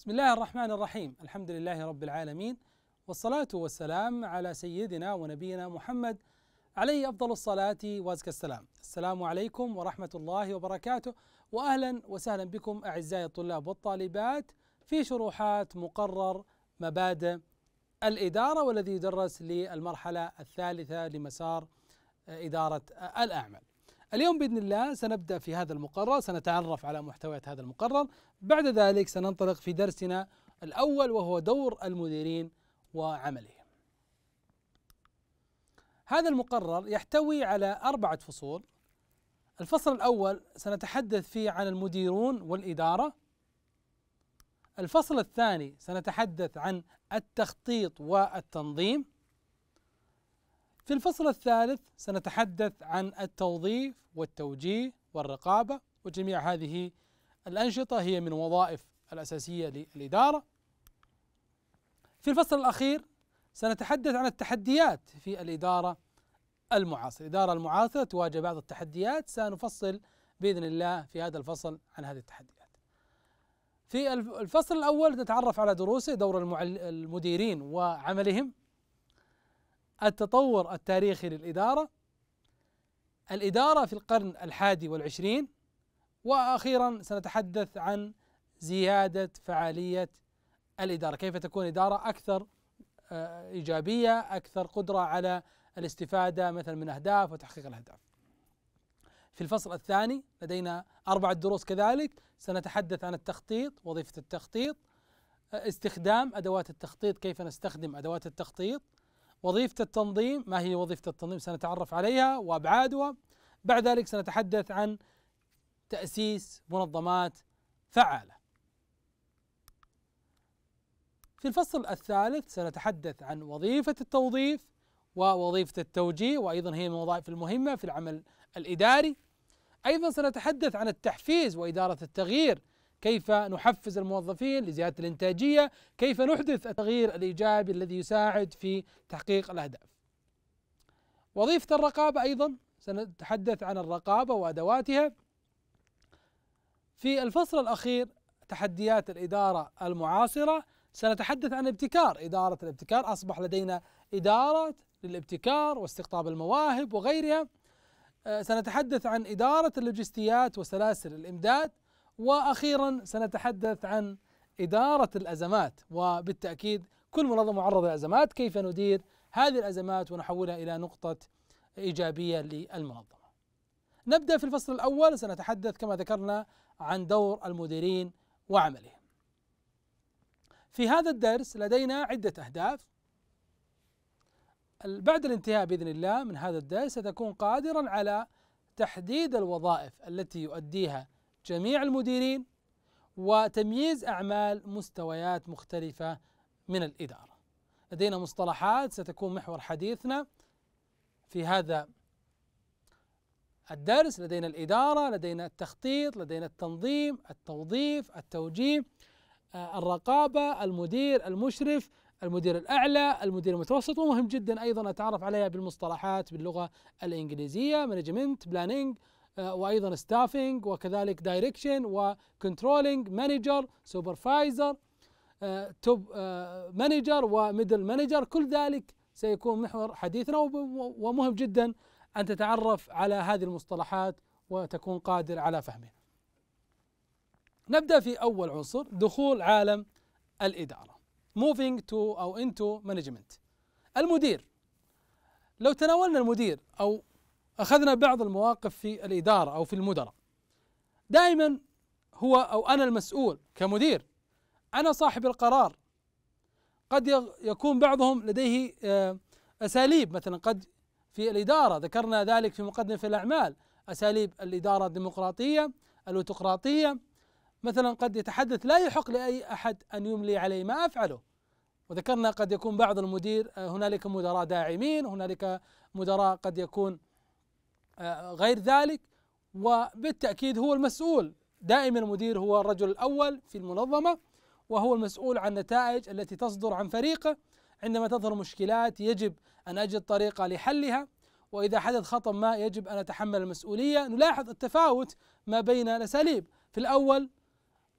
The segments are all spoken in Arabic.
بسم الله الرحمن الرحيم الحمد لله رب العالمين والصلاة والسلام على سيدنا ونبينا محمد عليه أفضل الصلاة وأزكى السلام السلام عليكم ورحمة الله وبركاته وأهلا وسهلا بكم أعزائي الطلاب والطالبات في شروحات مقرر مبادئ الإدارة والذي يدرس للمرحلة الثالثة لمسار إدارة الأعمال اليوم باذن الله سنبدا في هذا المقرر سنتعرف على محتويات هذا المقرر بعد ذلك سننطلق في درسنا الاول وهو دور المديرين وعملهم هذا المقرر يحتوي على أربعة فصول الفصل الأول سنتحدث فيه عن المديرون والإدارة الفصل الثاني سنتحدث عن التخطيط والتنظيم في الفصل الثالث سنتحدث عن التوظيف والتوجيه والرقابة وجميع هذه الأنشطة هي من وظائف الأساسية للإدارة في الفصل الأخير سنتحدث عن التحديات في الإدارة المعاصرة الإدارة المعاصرة تواجه بعض التحديات سنفصل بإذن الله في هذا الفصل عن هذه التحديات في الفصل الأول نتعرف على دروسه دور المديرين وعملهم التطور التاريخي للإدارة الإدارة في القرن الحادي والعشرين وأخيرا سنتحدث عن زيادة فعالية الإدارة كيف تكون إدارة أكثر آه، إيجابية أكثر قدرة على الاستفادة مثلا من أهداف وتحقيق الأهداف في الفصل الثاني لدينا أربعة دروس كذلك سنتحدث عن التخطيط وظيفة التخطيط آه، استخدام أدوات التخطيط كيف نستخدم أدوات التخطيط وظيفة التنظيم ما هي وظيفة التنظيم سنتعرف عليها وأبعادها بعد ذلك سنتحدث عن تأسيس منظمات فعالة في الفصل الثالث سنتحدث عن وظيفة التوظيف ووظيفة التوجيه وأيضا هي من الوظائف المهمة في العمل الإداري أيضا سنتحدث عن التحفيز وإدارة التغيير كيف نحفز الموظفين لزيادة الإنتاجية كيف نحدث التغيير الإيجابي الذي يساعد في تحقيق الأهداف وظيفة الرقابة أيضا سنتحدث عن الرقابة وأدواتها في الفصل الأخير تحديات الإدارة المعاصرة سنتحدث عن ابتكار إدارة الابتكار أصبح لدينا إدارة للابتكار واستقطاب المواهب وغيرها آه، سنتحدث عن إدارة اللوجستيات وسلاسل الإمداد واخيرا سنتحدث عن اداره الازمات وبالتاكيد كل منظمه معرضه لازمات كيف ندير هذه الازمات ونحولها الى نقطه ايجابيه للمنظمه. نبدا في الفصل الاول سنتحدث كما ذكرنا عن دور المديرين وعملهم. في هذا الدرس لدينا عده اهداف بعد الانتهاء باذن الله من هذا الدرس ستكون قادرا على تحديد الوظائف التي يؤديها جميع المديرين وتمييز أعمال مستويات مختلفة من الإدارة لدينا مصطلحات ستكون محور حديثنا في هذا الدرس لدينا الإدارة لدينا التخطيط لدينا التنظيم التوظيف التوجيه آه، الرقابة المدير المشرف المدير الأعلى المدير المتوسط ومهم جدا أيضا أتعرف عليها بالمصطلحات باللغة الإنجليزية مانجمنت planning آه، وايضا ستافنج وكذلك دايركشن وكنترولنج مانجر سوبرفايزر توب مانجر وميدل مانجر كل ذلك سيكون محور حديثنا ومهم جدا ان تتعرف على هذه المصطلحات وتكون قادر على فهمها. نبدا في اول عنصر دخول عالم الاداره. موفينج تو او انتو مانجمنت. المدير لو تناولنا المدير او أخذنا بعض المواقف في الإدارة أو في المدراء دائما هو أو أنا المسؤول كمدير أنا صاحب القرار قد يكون بعضهم لديه آه، أساليب مثلا قد في الإدارة ذكرنا ذلك في مقدمة في الأعمال أساليب الإدارة الديمقراطية الأوتقراطية مثلا قد يتحدث لا يحق لأي أحد أن يملي عليه ما أفعله وذكرنا قد يكون بعض المدير آه، هنالك مدراء داعمين هنالك مدراء قد يكون غير ذلك وبالتأكيد هو المسؤول دائما المدير هو الرجل الأول في المنظمة وهو المسؤول عن النتائج التي تصدر عن فريقه عندما تظهر مشكلات يجب أن أجد طريقة لحلها وإذا حدث خطأ ما يجب أن أتحمل المسؤولية نلاحظ التفاوت ما بين الأساليب في الأول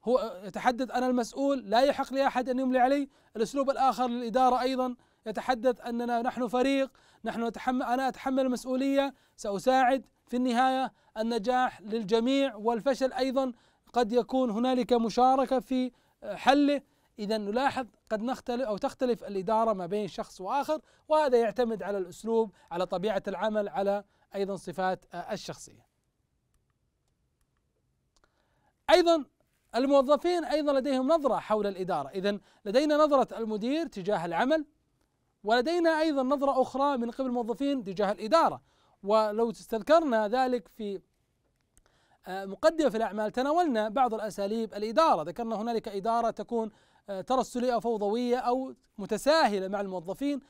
هو يتحدث أنا المسؤول لا يحق لأحد أن يملي علي الأسلوب الآخر للإدارة أيضا يتحدث أننا نحن فريق نحن نتحمل أنا أتحمل المسؤولية سأساعد في النهاية النجاح للجميع والفشل أيضا قد يكون هنالك مشاركة في آه، حله إذا نلاحظ قد نختلف أو تختلف الإدارة ما بين شخص وآخر وهذا يعتمد على الأسلوب على طبيعة العمل على أيضا صفات آه، الشخصية أيضا الموظفين أيضا لديهم نظرة حول الإدارة إذا لدينا نظرة المدير تجاه العمل ولدينا أيضا نظرة أخرى من قبل الموظفين تجاه الإدارة ولو استذكرنا ذلك في آه، مقدمة في الأعمال تناولنا بعض الأساليب الإدارة ذكرنا هنالك إدارة تكون آه، ترسلية أو فوضوية أو متساهلة مع الموظفين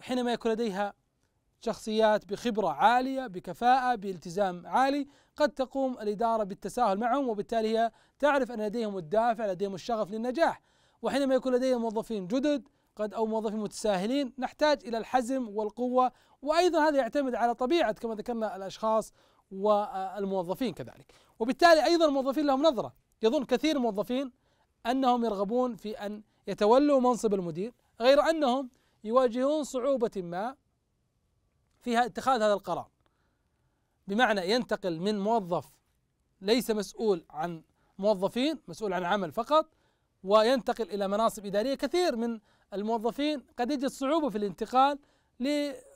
حينما يكون لديها شخصيات بخبرة عالية بكفاءة بالتزام عالي قد تقوم الإدارة بالتساهل معهم وبالتالي هي تعرف أن لديهم الدافع لديهم الشغف للنجاح وحينما يكون لديهم موظفين جدد قد أو موظفين متساهلين نحتاج إلى الحزم والقوة وأيضا هذا يعتمد على طبيعة كما ذكرنا الأشخاص والموظفين كذلك وبالتالي أيضا الموظفين لهم نظرة يظن كثير الموظفين أنهم يرغبون في أن يتولوا منصب المدير غير أنهم يواجهون صعوبة ما فيها اتخاذ هذا القرار بمعنى ينتقل من موظف ليس مسؤول عن موظفين مسؤول عن عمل فقط وينتقل الى مناصب اداريه كثير من الموظفين قد يجد صعوبة في الانتقال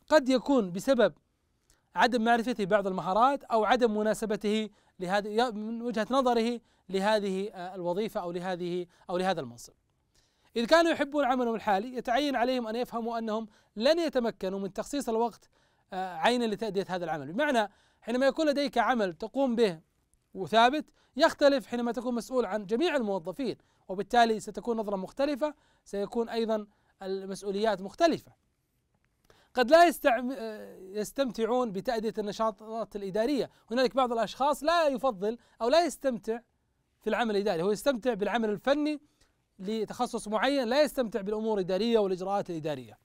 قد يكون بسبب عدم معرفته بعض المهارات أو عدم مناسبته لهذه من وجهة نظره لهذه آه، الوظيفة أو لهذه أو لهذا المنصب إذ كانوا يحبون عملهم الحالي يتعين عليهم أن يفهموا أنهم لن يتمكنوا من تخصيص الوقت آه، عينا لتأدية هذا العمل بمعنى حينما يكون لديك عمل تقوم به وثابت يختلف حينما تكون مسؤول عن جميع الموظفين وبالتالي ستكون نظرة مختلفة سيكون أيضا المسؤوليات مختلفة قد لا يستمتعون بتأدية النشاطات الإدارية هنالك بعض الأشخاص لا يفضل أو لا يستمتع في العمل الإداري هو يستمتع بالعمل الفني لتخصص معين لا يستمتع بالأمور الإدارية والإجراءات الإدارية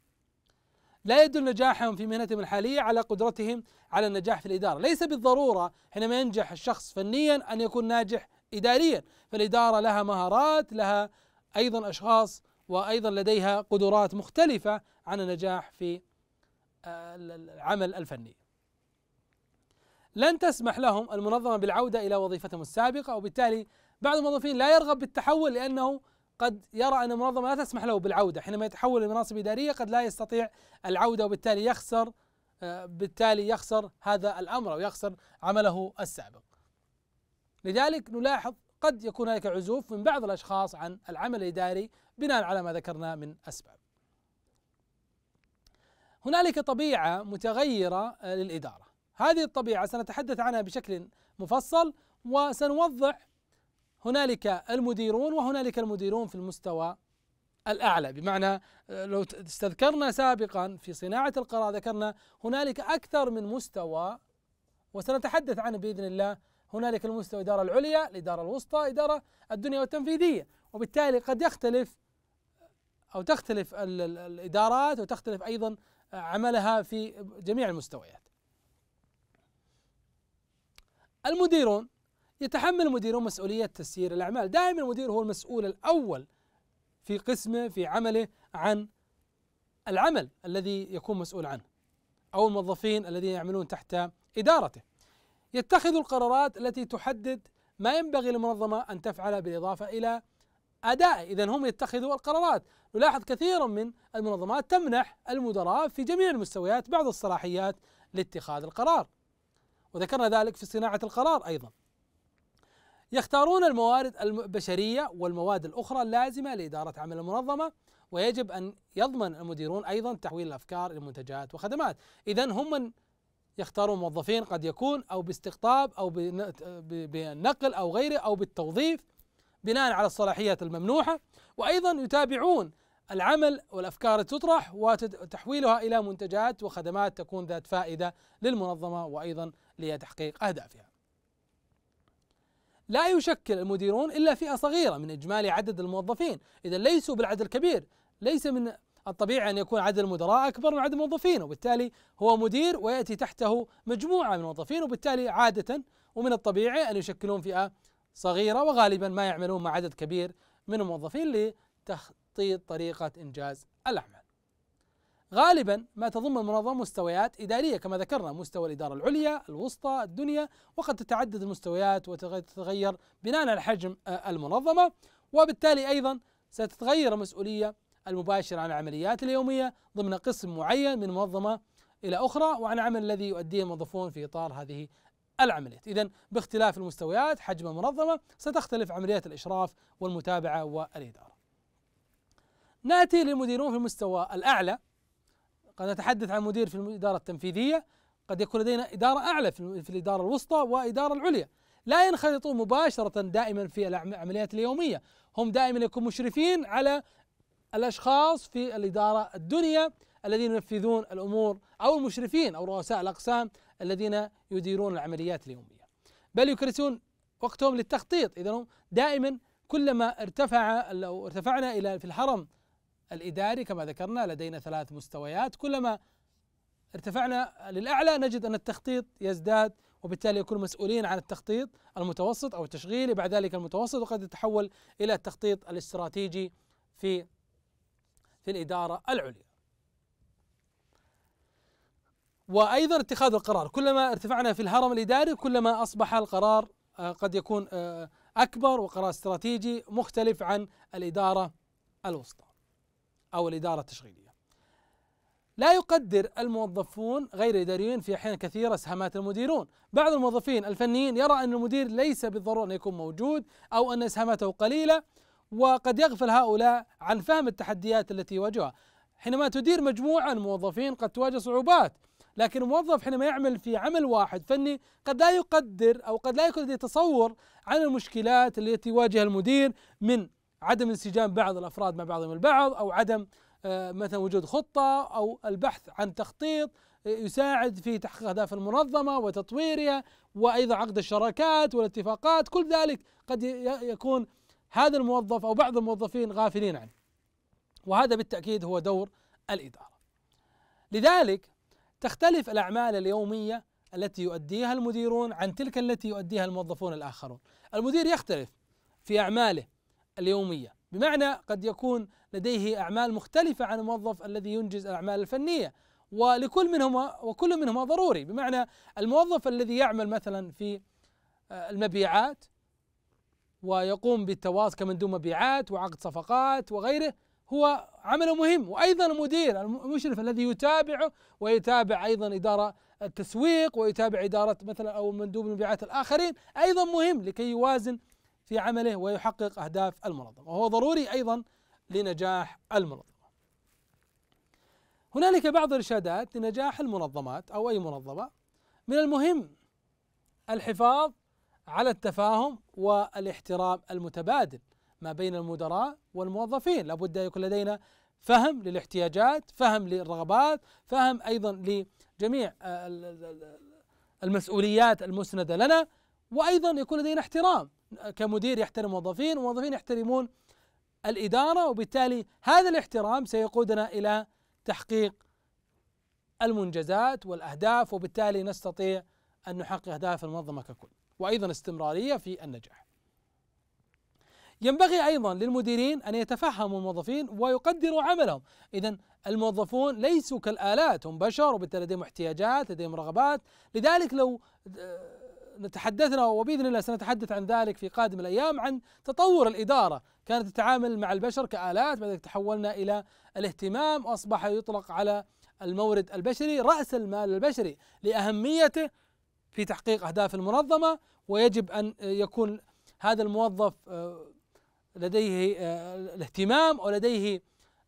لا يدل نجاحهم في مهنتهم الحالية على قدرتهم على النجاح في الإدارة ليس بالضرورة حينما ينجح الشخص فنيا أن يكون ناجح اداريا فالاداره لها مهارات لها ايضا اشخاص وايضا لديها قدرات مختلفه عن النجاح في آه، العمل الفني. لن تسمح لهم المنظمه بالعوده الى وظيفتهم السابقه وبالتالي بعض الموظفين لا يرغب بالتحول لانه قد يرى ان المنظمه لا تسمح له بالعوده حينما يتحول لمناصب اداريه قد لا يستطيع العوده وبالتالي يخسر آه، بالتالي يخسر هذا الامر ويخسر عمله السابق. لذلك نلاحظ قد يكون هناك عزوف من بعض الاشخاص عن العمل الاداري بناء على ما ذكرنا من اسباب. هنالك طبيعه متغيره آه، للاداره، هذه الطبيعه سنتحدث عنها بشكل مفصل وسنوضح هنالك المديرون وهنالك المديرون في المستوى الاعلى، بمعنى آه، لو استذكرنا سابقا في صناعه القرار ذكرنا هنالك اكثر من مستوى وسنتحدث عنه باذن الله هنالك المستوى الاداره العليا الإدارة الوسطى إدارة الدنيا والتنفيذية وبالتالي قد يختلف أو تختلف الإدارات وتختلف أيضا عملها في جميع المستويات المديرون يتحمل المديرون مسؤولية تسيير الأعمال دائما المدير هو المسؤول الأول في قسمه في عمله عن العمل الذي يكون مسؤول عنه أو الموظفين الذين يعملون تحت إدارته يتخذ القرارات التي تحدد ما ينبغي للمنظمة أن تفعل بالإضافة إلى أدائه إذا هم يتخذوا القرارات نلاحظ كثيرا من المنظمات تمنح المدراء في جميع المستويات بعض الصلاحيات لاتخاذ القرار وذكرنا ذلك في صناعة القرار أيضا يختارون الموارد البشرية والمواد الأخرى اللازمة لإدارة عمل المنظمة ويجب أن يضمن المديرون أيضا تحويل الأفكار إلى منتجات وخدمات إذا هم من يختارون موظفين قد يكون أو باستقطاب أو بالنقل أو غيره أو بالتوظيف بناء على الصلاحيات الممنوحة وأيضا يتابعون العمل والافكار تطرح وتحويلها الى منتجات وخدمات تكون ذات فائده للمنظمه وايضا لتحقيق اهدافها. لا يشكل المديرون الا فئه صغيره من اجمالي عدد الموظفين، اذا ليسوا بالعدد الكبير، ليس من الطبيعي أن يكون عدد المدراء أكبر من عدد الموظفين وبالتالي هو مدير ويأتي تحته مجموعة من الموظفين وبالتالي عادة ومن الطبيعي أن يشكلون فئة صغيرة وغالبا ما يعملون مع عدد كبير من الموظفين لتخطيط طريقة إنجاز الأعمال غالبا ما تضم المنظمة مستويات إدارية كما ذكرنا مستوى الإدارة العليا الوسطى الدنيا وقد تتعدد المستويات وتتغير بناء على حجم المنظمة وبالتالي أيضا ستتغير المسؤولية المباشر عن العمليات اليومية ضمن قسم معين من منظمة إلى أخرى وعن العمل الذي يؤديه الموظفون في إطار هذه العمليات إذا باختلاف المستويات حجم المنظمة ستختلف عمليات الإشراف والمتابعة والإدارة نأتي للمديرون في المستوى الأعلى قد نتحدث عن مدير في الإدارة التنفيذية قد يكون لدينا إدارة أعلى في الإدارة الوسطى وإدارة العليا لا ينخرطون مباشرة دائما في العمليات اليومية هم دائما يكونوا مشرفين على الأشخاص في الإدارة الدنيا الذين ينفذون الأمور أو المشرفين أو رؤساء الأقسام الذين يديرون العمليات اليومية بل يكرسون وقتهم للتخطيط إذا هم دائما كلما ارتفع لو ارتفعنا إلى في الحرم الإداري كما ذكرنا لدينا ثلاث مستويات كلما ارتفعنا للأعلى نجد أن التخطيط يزداد وبالتالي يكون مسؤولين عن التخطيط المتوسط أو التشغيلي بعد ذلك المتوسط وقد يتحول إلى التخطيط الاستراتيجي في في الإدارة العليا وأيضا اتخاذ القرار كلما ارتفعنا في الهرم الإداري كلما أصبح القرار آه، قد يكون آه، أكبر وقرار استراتيجي مختلف عن الإدارة الوسطى أو الإدارة التشغيلية لا يقدر الموظفون غير الإداريين في أحيان كثيرة سهامات المديرون بعض الموظفين الفنيين يرى أن المدير ليس بالضرورة أن يكون موجود أو أن سهاماته قليلة وقد يغفل هؤلاء عن فهم التحديات التي يواجهها حينما تدير مجموعة من الموظفين قد تواجه صعوبات لكن الموظف حينما يعمل في عمل واحد فني قد لا يقدر أو قد لا يكون لديه تصور عن المشكلات التي يواجهها المدير من عدم انسجام بعض الأفراد مع بعضهم البعض أو عدم آه، مثلا وجود خطة أو البحث عن تخطيط آه، يساعد في تحقيق أهداف المنظمة وتطويرها وأيضا عقد الشراكات والاتفاقات كل ذلك قد يكون هذا الموظف او بعض الموظفين غافلين عنه وهذا بالتاكيد هو دور الاداره لذلك تختلف الاعمال اليوميه التي يؤديها المديرون عن تلك التي يؤديها الموظفون الاخرون المدير يختلف في اعماله اليوميه بمعنى قد يكون لديه اعمال مختلفه عن الموظف الذي ينجز الاعمال الفنيه ولكل منهما وكل منهما ضروري بمعنى الموظف الذي يعمل مثلا في آه، المبيعات ويقوم بالتواصل كمن دون مبيعات وعقد صفقات وغيره هو عمل مهم وأيضا المدير المشرف الذي يتابعه ويتابع أيضا إدارة التسويق ويتابع إدارة مثلا أو مندوب المبيعات الآخرين أيضا مهم لكي يوازن في عمله ويحقق أهداف المنظمة وهو ضروري أيضا لنجاح المنظمة هنالك بعض الإرشادات لنجاح المنظمات أو أي منظمة من المهم الحفاظ على التفاهم والاحترام المتبادل ما بين المدراء والموظفين لابد أن يكون لدينا فهم للاحتياجات فهم للرغبات فهم أيضا لجميع آه، المسؤوليات المسندة لنا وأيضا يكون لدينا احترام كمدير يحترم موظفين وموظفين يحترمون الإدارة وبالتالي هذا الاحترام سيقودنا إلى تحقيق المنجزات والأهداف وبالتالي نستطيع أن نحقق أهداف المنظمة ككل وأيضا استمرارية في النجاح ينبغي أيضا للمديرين أن يتفهموا الموظفين ويقدروا عملهم إذا الموظفون ليسوا كالآلات هم بشر وبالتالي لديهم احتياجات لديهم رغبات لذلك لو آه، تحدثنا وباذن الله سنتحدث عن ذلك في قادم الايام عن تطور الاداره، كانت تتعامل مع البشر كالات، بعد ذلك تحولنا الى الاهتمام واصبح يطلق على المورد البشري راس المال البشري لاهميته في تحقيق أهداف المنظمة ويجب أن يكون هذا الموظف آه، لديه آه، الاهتمام ولديه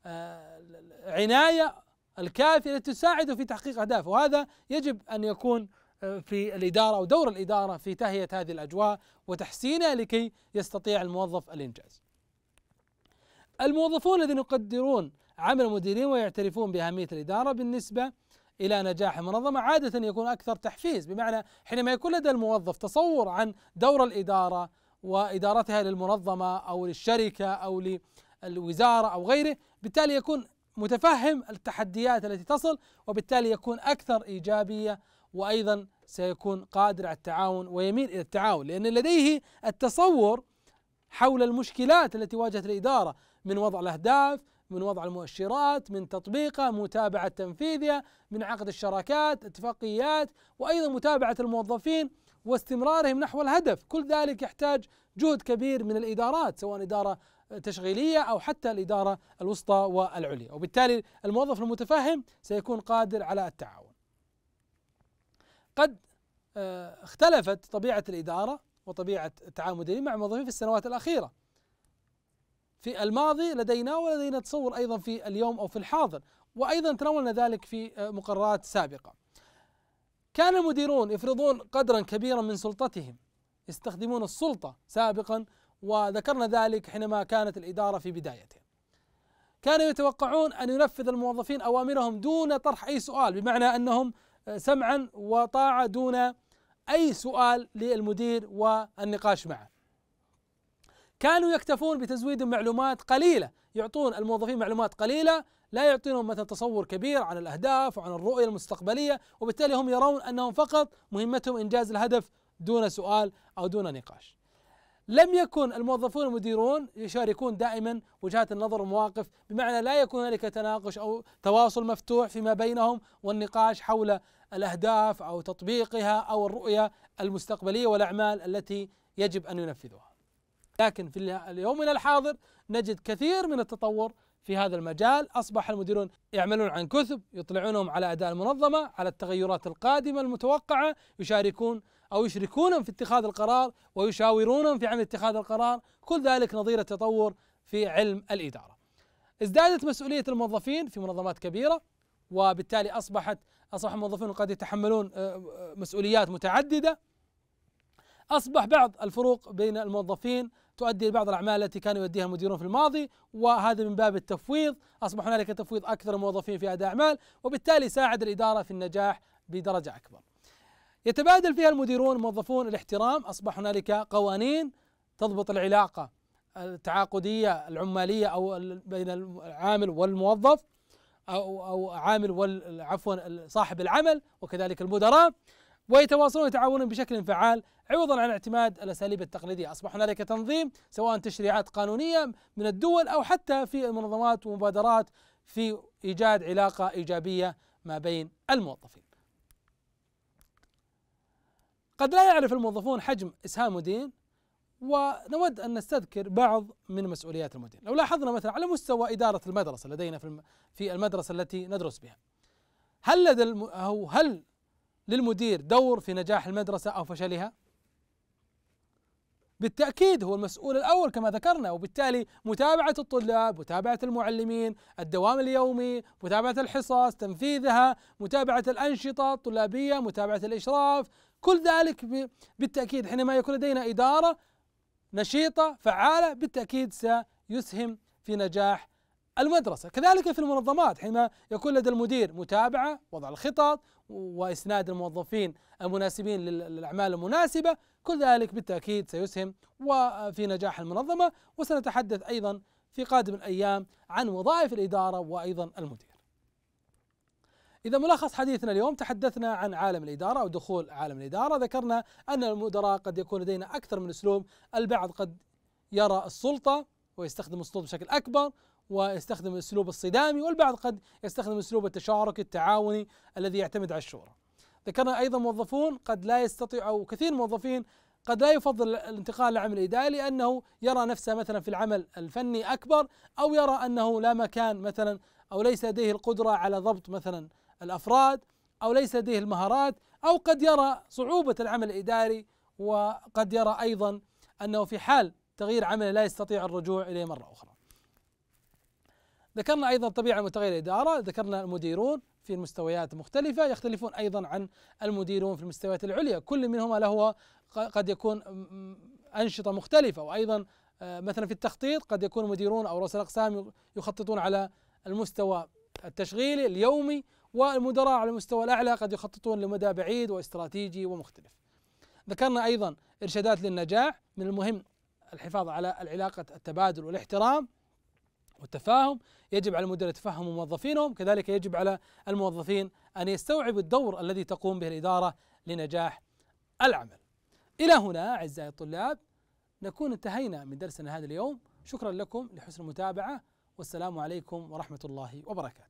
آه، عناية الكافية التي تساعده في تحقيق أهدافه وهذا يجب أن يكون في الإدارة ودور الإدارة في تهيئة هذه الأجواء وتحسينها لكي يستطيع الموظف الإنجاز الموظفون الذين يقدرون عمل المديرين ويعترفون بأهمية الإدارة بالنسبة الى نجاح المنظمه عاده يكون اكثر تحفيز بمعنى حينما يكون لدى الموظف تصور عن دور الاداره وادارتها للمنظمه او للشركه او للوزاره او غيره بالتالي يكون متفهم التحديات التي تصل وبالتالي يكون اكثر ايجابيه وايضا سيكون قادر على التعاون ويميل الى التعاون لان لديه التصور حول المشكلات التي واجهت الاداره من وضع الاهداف من وضع المؤشرات من تطبيقه متابعة تنفيذها من عقد الشراكات اتفاقيات وأيضا متابعة الموظفين واستمرارهم نحو الهدف كل ذلك يحتاج جهد كبير من الإدارات سواء إدارة تشغيلية أو حتى الإدارة الوسطى والعليا وبالتالي الموظف المتفهم سيكون قادر على التعاون قد آه، اختلفت طبيعة الإدارة وطبيعة التعامل مع الموظفين في السنوات الأخيرة في الماضي لدينا ولدينا تصور أيضا في اليوم أو في الحاضر وأيضا تناولنا ذلك في آه، مقررات سابقة كان المديرون يفرضون قدرا كبيرا من سلطتهم يستخدمون السلطة سابقا وذكرنا ذلك حينما كانت الإدارة في بدايتها كانوا يتوقعون أن ينفذ الموظفين أوامرهم دون طرح أي سؤال بمعنى أنهم آه، سمعا وطاعة دون أي سؤال للمدير والنقاش معه كانوا يكتفون بتزويد معلومات قليله يعطون الموظفين معلومات قليله لا يعطونهم مثلا تصور كبير عن الاهداف وعن الرؤيه المستقبليه وبالتالي هم يرون انهم فقط مهمتهم انجاز الهدف دون سؤال او دون نقاش لم يكن الموظفون المديرون يشاركون دائما وجهات النظر والمواقف بمعنى لا يكون هنالك تناقش او تواصل مفتوح فيما بينهم والنقاش حول الاهداف او تطبيقها او الرؤيه المستقبليه والاعمال التي يجب ان ينفذوها لكن في اليومنا الحاضر نجد كثير من التطور في هذا المجال أصبح المديرون يعملون عن كثب يطلعونهم على أداء المنظمة على التغيرات القادمة المتوقعة يشاركون أو يشركونهم في اتخاذ القرار ويشاورونهم في عمل اتخاذ القرار كل ذلك نظير التطور في علم الإدارة ازدادت مسؤولية الموظفين في منظمات كبيرة وبالتالي أصبحت أصبح الموظفون قد يتحملون آه، مسؤوليات متعددة أصبح بعض الفروق بين الموظفين تؤدي لبعض الأعمال التي كان يؤديها المديرون في الماضي وهذا من باب التفويض أصبح هنالك تفويض أكثر الموظفين في أداء أعمال وبالتالي ساعد الإدارة في النجاح بدرجة أكبر يتبادل فيها المديرون الموظفون الاحترام أصبح هنالك قوانين تضبط العلاقة التعاقدية العمالية أو بين العامل والموظف أو أو عامل وال عفوا صاحب العمل وكذلك المدراء ويتواصلون ويتعاونون بشكل فعال عوضا عن اعتماد الاساليب التقليديه، اصبح هنالك تنظيم سواء تشريعات قانونيه من الدول او حتى في المنظمات ومبادرات في ايجاد علاقه ايجابيه ما بين الموظفين. قد لا يعرف الموظفون حجم اسهام مدين ونود ان نستذكر بعض من مسؤوليات المدير، لو لاحظنا مثلا على مستوى اداره المدرسه لدينا في المدرسه التي ندرس بها. هل لدى الم... أو هل للمدير دور في نجاح المدرسة أو فشلها؟ بالتأكيد هو المسؤول الأول كما ذكرنا وبالتالي متابعة الطلاب متابعة المعلمين الدوام اليومي متابعة الحصص تنفيذها متابعة الأنشطة الطلابية متابعة الإشراف كل ذلك بالتأكيد حينما يكون لدينا إدارة نشيطة فعالة بالتأكيد سيسهم في نجاح المدرسة كذلك في المنظمات حينما يكون لدى المدير متابعة وضع الخطط وإسناد الموظفين المناسبين للأعمال المناسبة كل ذلك بالتأكيد سيسهم وفي نجاح المنظمة وسنتحدث أيضا في قادم الأيام عن وظائف الإدارة وأيضا المدير إذا ملخص حديثنا اليوم تحدثنا عن عالم الإدارة أو دخول عالم الإدارة ذكرنا أن المدراء قد يكون لدينا أكثر من أسلوب البعض قد يرى السلطة ويستخدم السلطة بشكل أكبر ويستخدم الاسلوب الصدامي والبعض قد يستخدم اسلوب التشارك التعاوني الذي يعتمد على الشورى. ذكرنا ايضا موظفون قد لا يستطيع او كثير من الموظفين قد لا يفضل الانتقال لعمل اداري لانه يرى نفسه مثلا في العمل الفني اكبر او يرى انه لا مكان مثلا او ليس لديه القدره على ضبط مثلا الافراد او ليس لديه المهارات او قد يرى صعوبه العمل الاداري وقد يرى ايضا انه في حال تغيير عمله لا يستطيع الرجوع اليه مره اخرى. ذكرنا أيضا طبيعة متغير الإدارة ذكرنا المديرون في المستويات المختلفة يختلفون أيضا عن المديرون في المستويات العليا كل منهما له قد يكون أنشطة مختلفة وأيضا آه، مثلا في التخطيط قد يكون مديرون أو رؤساء الأقسام يخططون على المستوى التشغيلي اليومي والمدراء على المستوى الأعلى قد يخططون لمدى بعيد واستراتيجي ومختلف ذكرنا أيضا إرشادات للنجاح من المهم الحفاظ على العلاقة التبادل والاحترام والتفاهم يجب على المدراء يتفهموا موظفينهم كذلك يجب على الموظفين أن يستوعبوا الدور الذي تقوم به الإدارة لنجاح العمل إلى هنا أعزائي الطلاب نكون انتهينا من درسنا هذا اليوم شكرا لكم لحسن المتابعة والسلام عليكم ورحمة الله وبركاته